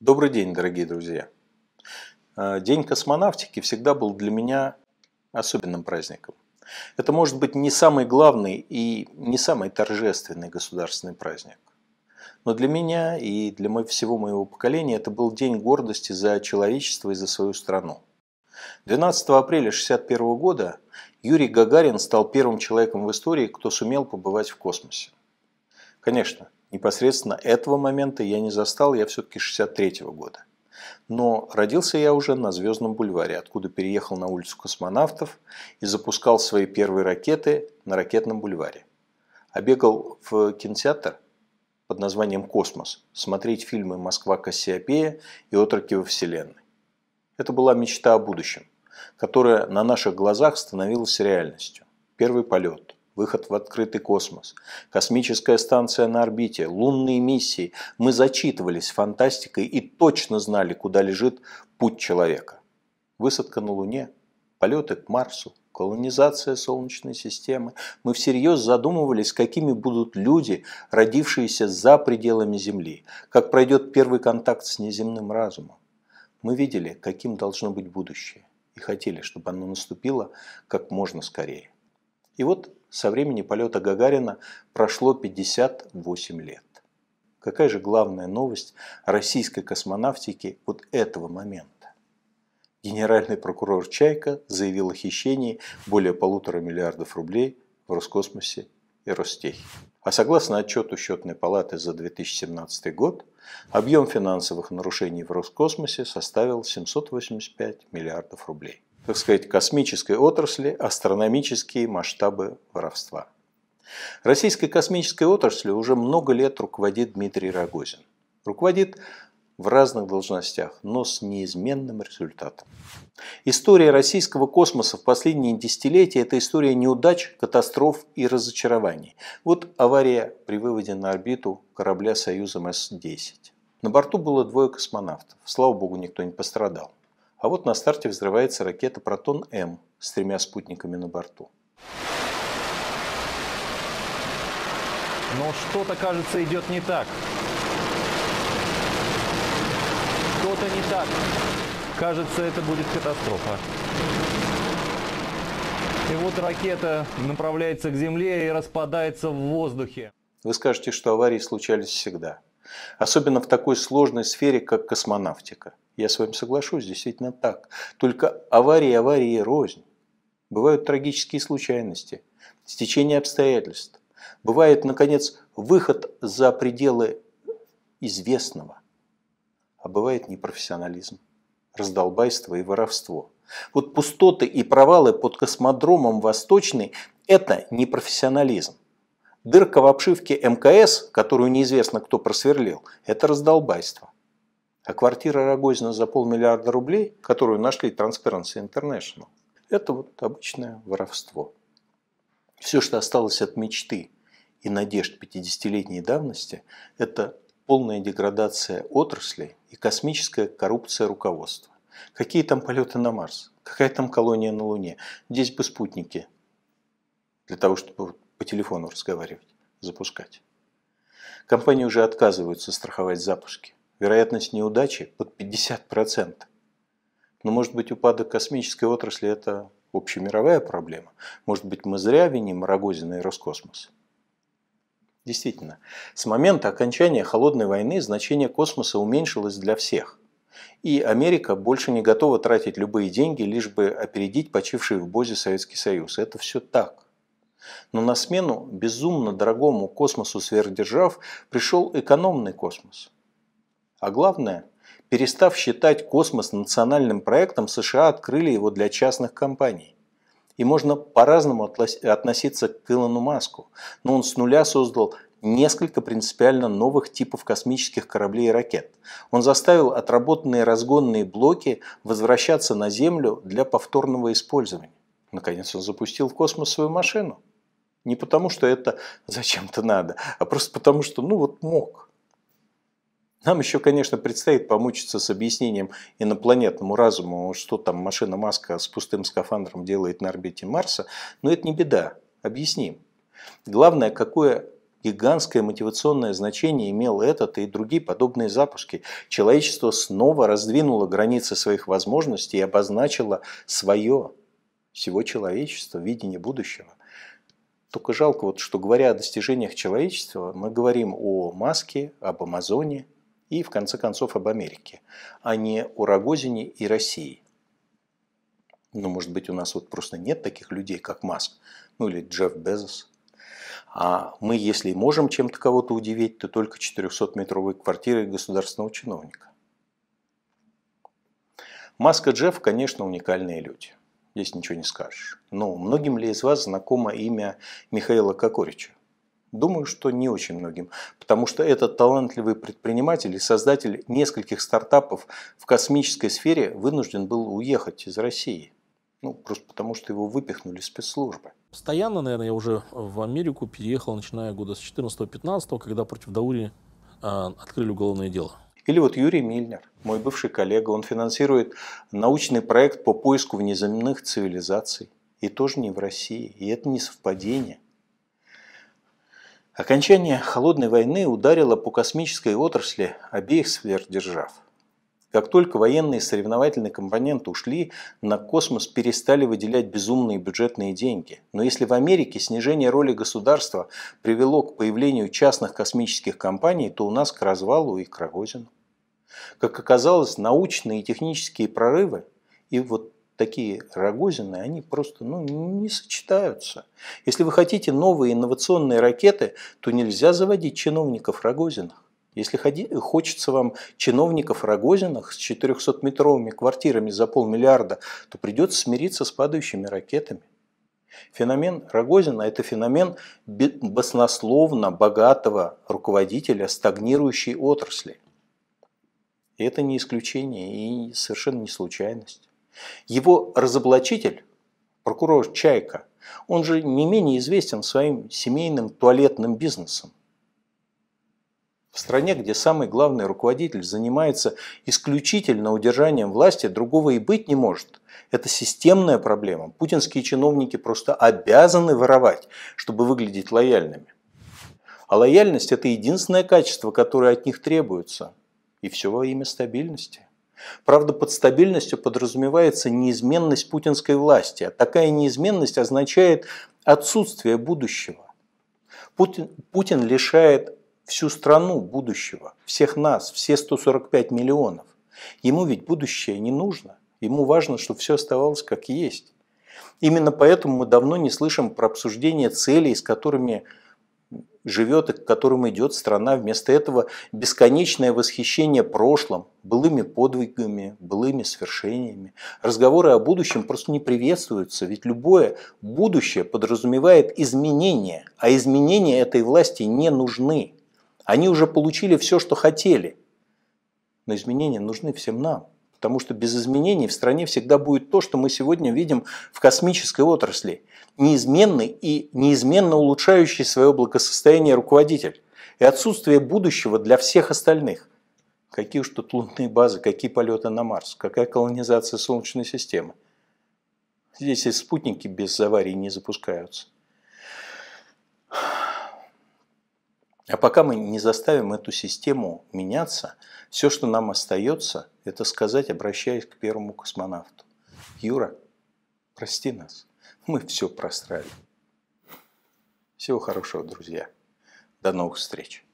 Добрый день, дорогие друзья. Э, день космонавтики всегда был для меня особенным праздником. Это может быть не самый главный и не самый торжественный государственный праздник. Но для меня и для всего моего поколения это был день гордости за человечество и за свою страну. 12 апреля 1961 года Юрий Гагарин стал первым человеком в истории, кто сумел побывать в космосе. Конечно, Непосредственно этого момента я не застал, я все-таки 63 -го года. Но родился я уже на Звездном бульваре, откуда переехал на улицу космонавтов и запускал свои первые ракеты на ракетном бульваре. Обегал а в кинотеатр под названием «Космос» смотреть фильмы «Москва Кассиопея» и «Отроки во Вселенной». Это была мечта о будущем, которая на наших глазах становилась реальностью. Первый полет – выход в открытый космос, космическая станция на орбите, лунные миссии. Мы зачитывались фантастикой и точно знали, куда лежит путь человека. Высадка на Луне, полеты к Марсу, колонизация Солнечной системы. Мы всерьез задумывались, какими будут люди, родившиеся за пределами Земли, как пройдет первый контакт с неземным разумом. Мы видели, каким должно быть будущее, и хотели, чтобы оно наступило как можно скорее. И вот со времени полета Гагарина прошло 58 лет. Какая же главная новость российской космонавтики от этого момента? Генеральный прокурор Чайка заявил о хищении более полутора миллиардов рублей в Роскосмосе и Ростехе. А согласно отчету Счетной палаты за 2017 год, объем финансовых нарушений в Роскосмосе составил 785 миллиардов рублей так сказать, космической отрасли астрономические масштабы воровства. Российской космической отрасли уже много лет руководит Дмитрий Рогозин. Руководит в разных должностях, но с неизменным результатом. История российского космоса в последние десятилетия – это история неудач, катастроф и разочарований. Вот авария при выводе на орбиту корабля «Союз МС-10». На борту было двое космонавтов. Слава богу, никто не пострадал. А вот на старте взрывается ракета «Протон-М» с тремя спутниками на борту. Но что-то, кажется, идет не так. Что-то не так. Кажется, это будет катастрофа. И вот ракета направляется к Земле и распадается в воздухе. Вы скажете, что аварии случались всегда. Особенно в такой сложной сфере, как космонавтика. Я с вами соглашусь, действительно так. Только аварии, аварии рознь. Бывают трагические случайности, стечение обстоятельств. Бывает, наконец, выход за пределы известного. А бывает непрофессионализм, раздолбайство и воровство. Вот пустоты и провалы под космодромом Восточный – это непрофессионализм. Дырка в обшивке МКС, которую неизвестно кто просверлил, это раздолбайство. А квартира Рогозина за полмиллиарда рублей, которую нашли Transparency International, это вот обычное воровство. Все, что осталось от мечты и надежд 50-летней давности, это полная деградация отрасли и космическая коррупция руководства. Какие там полеты на Марс? Какая там колония на Луне? Здесь бы спутники для того, чтобы по телефону разговаривать, запускать. Компании уже отказываются страховать запуски. Вероятность неудачи под 50%. Но может быть упадок космической отрасли – это общемировая проблема? Может быть мы зря виним Рогозина и Роскосмос? Действительно, с момента окончания Холодной войны значение космоса уменьшилось для всех. И Америка больше не готова тратить любые деньги, лишь бы опередить почивший в Бозе Советский Союз. Это все так. Но на смену безумно дорогому космосу сверхдержав пришел экономный космос. А главное, перестав считать космос национальным проектом, США открыли его для частных компаний. И можно по-разному относиться к Илону Маску, но он с нуля создал несколько принципиально новых типов космических кораблей и ракет. Он заставил отработанные разгонные блоки возвращаться на Землю для повторного использования. Наконец он запустил в космос свою машину – не потому, что это зачем-то надо, а просто потому, что ну вот мог. Нам еще, конечно, предстоит помучиться с объяснением инопланетному разуму, что там машина Маска с пустым скафандром делает на орбите Марса, но это не беда, объясним. Главное, какое гигантское мотивационное значение имел этот и другие подобные запуски. Человечество снова раздвинуло границы своих возможностей и обозначило свое, всего человечества, видение будущего. Только жалко, вот, что говоря о достижениях человечества, мы говорим о Маске, об Амазоне и, в конце концов, об Америке, а не о Рогозине и России. Ну, может быть, у нас вот просто нет таких людей, как Маск, ну или Джефф Безос. А мы, если и можем чем-то кого-то удивить, то только 400-метровой квартирой государственного чиновника. Маск и Джефф, конечно, уникальные люди. Здесь ничего не скажешь. Но многим ли из вас знакомо имя Михаила Кокорича? Думаю, что не очень многим, потому что этот талантливый предприниматель и создатель нескольких стартапов в космической сфере вынужден был уехать из России. Ну, просто потому что его выпихнули спецслужбы. Постоянно, наверное, я уже в Америку переехал, начиная года с 14-15, когда против Даури э, открыли уголовное дело. Или вот Юрий Мильнер, мой бывший коллега, он финансирует научный проект по поиску внеземных цивилизаций. И тоже не в России. И это не совпадение. Окончание Холодной войны ударило по космической отрасли обеих сверхдержав – как только военные соревновательные компоненты ушли, на космос перестали выделять безумные бюджетные деньги. Но если в Америке снижение роли государства привело к появлению частных космических компаний, то у нас к развалу и к Рогозину. Как оказалось, научные и технические прорывы и вот такие Рогозины, они просто ну, не сочетаются. Если вы хотите новые инновационные ракеты, то нельзя заводить чиновников Рогозинах. Если хочется вам чиновников Рогозинах с 400-метровыми квартирами за полмиллиарда, то придется смириться с падающими ракетами. Феномен Рогозина – это феномен баснословно богатого руководителя стагнирующей отрасли. И это не исключение и совершенно не случайность. Его разоблачитель, прокурор Чайка, он же не менее известен своим семейным туалетным бизнесом. В стране, где самый главный руководитель занимается исключительно удержанием власти, другого и быть не может. Это системная проблема. Путинские чиновники просто обязаны воровать, чтобы выглядеть лояльными. А лояльность – это единственное качество, которое от них требуется. И все во имя стабильности. Правда, под стабильностью подразумевается неизменность путинской власти, а такая неизменность означает отсутствие будущего. Путин, Путин лишает всю страну будущего, всех нас, все 145 миллионов. Ему ведь будущее не нужно. Ему важно, чтобы все оставалось как есть. Именно поэтому мы давно не слышим про обсуждение целей, с которыми живет и к которым идет страна. Вместо этого бесконечное восхищение прошлым, былыми подвигами, былыми свершениями. Разговоры о будущем просто не приветствуются, ведь любое будущее подразумевает изменения, а изменения этой власти не нужны. Они уже получили все, что хотели. Но изменения нужны всем нам. Потому что без изменений в стране всегда будет то, что мы сегодня видим в космической отрасли. Неизменный и неизменно улучшающий свое благосостояние руководитель. И отсутствие будущего для всех остальных. Какие уж тут лунные базы, какие полеты на Марс, какая колонизация Солнечной системы. Здесь и спутники без аварий не запускаются. А пока мы не заставим эту систему меняться, все, что нам остается, это сказать, обращаясь к первому космонавту. Юра, прости нас, мы все просрали. Всего хорошего, друзья. До новых встреч.